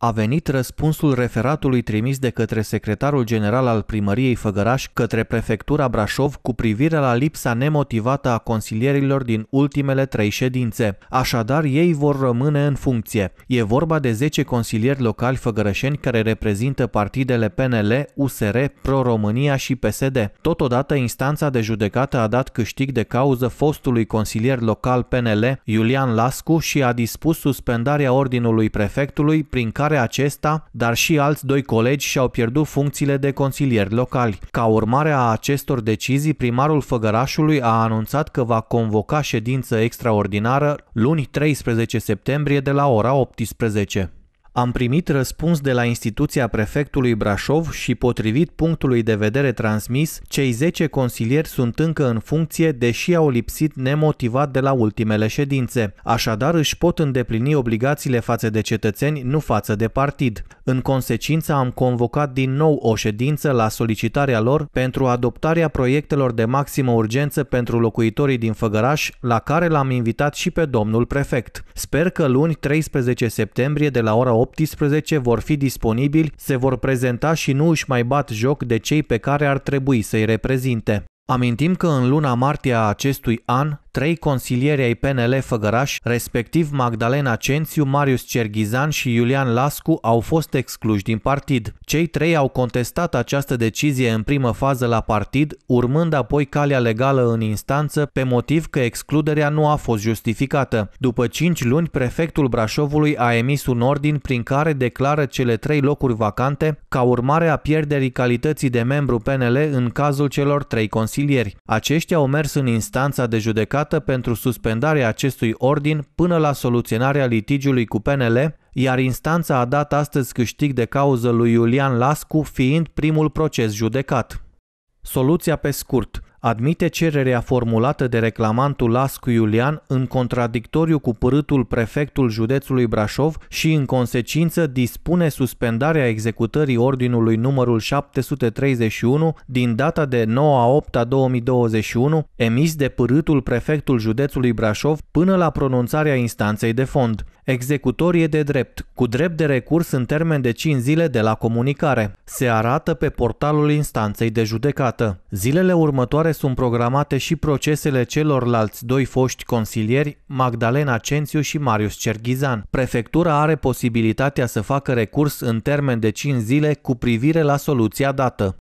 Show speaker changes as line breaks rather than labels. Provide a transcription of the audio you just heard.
a venit răspunsul referatului trimis de către secretarul general al primăriei Făgăraș către prefectura Brașov cu privire la lipsa nemotivată a consilierilor din ultimele trei ședințe. Așadar, ei vor rămâne în funcție. E vorba de 10 consilieri locali făgărășeni care reprezintă partidele PNL, USR, Pro-România și PSD. Totodată, instanța de judecată a dat câștig de cauză fostului consilier local PNL, Iulian Lascu, și a dispus suspendarea ordinului prefectului prin care care acesta, dar și alți doi colegi și-au pierdut funcțiile de consilieri locali. Ca urmare a acestor decizii, primarul Făgărașului a anunțat că va convoca ședință extraordinară luni 13 septembrie de la ora 18. Am primit răspuns de la instituția prefectului Brașov și potrivit punctului de vedere transmis, cei 10 consilieri sunt încă în funcție, deși au lipsit nemotivat de la ultimele ședințe. Așadar își pot îndeplini obligațiile față de cetățeni, nu față de partid. În consecință am convocat din nou o ședință la solicitarea lor pentru adoptarea proiectelor de maximă urgență pentru locuitorii din Făgăraș, la care l-am invitat și pe domnul prefect. Sper că luni 13 septembrie de la ora 8 18 vor fi disponibili, se vor prezenta și nu își mai bat joc de cei pe care ar trebui să-i reprezinte. Amintim că în luna martie a acestui an, trei consilieri ai PNL Făgăraș, respectiv Magdalena Cențiu, Marius Cerghizan și Iulian Lascu, au fost excluși din partid. Cei trei au contestat această decizie în primă fază la partid, urmând apoi calea legală în instanță pe motiv că excluderea nu a fost justificată. După cinci luni, prefectul Brașovului a emis un ordin prin care declară cele trei locuri vacante ca urmare a pierderii calității de membru PNL în cazul celor trei consilieri. Aceștia au mers în instanța de judecată dată pentru suspendarea acestui ordin până la soluționarea litigiului cu PNL, iar instanța a dat astăzi câștig de cauză lui Iulian Lascu, fiind primul proces judecat. Soluția pe scurt – admite cererea formulată de reclamantul Lascu Iulian în contradictoriu cu părâtul prefectul județului Brașov și în consecință dispune suspendarea executării ordinului numărul 731 din data de 9 a 8 a 2021 emis de părâtul prefectul județului Brașov până la pronunțarea instanței de fond. Executorie de drept, cu drept de recurs în termen de 5 zile de la comunicare. Se arată pe portalul instanței de judecată. Zilele următoare sunt programate și procesele celorlalți doi foști consilieri, Magdalena Cențiu și Marius Cerghizan. Prefectura are posibilitatea să facă recurs în termen de 5 zile cu privire la soluția dată.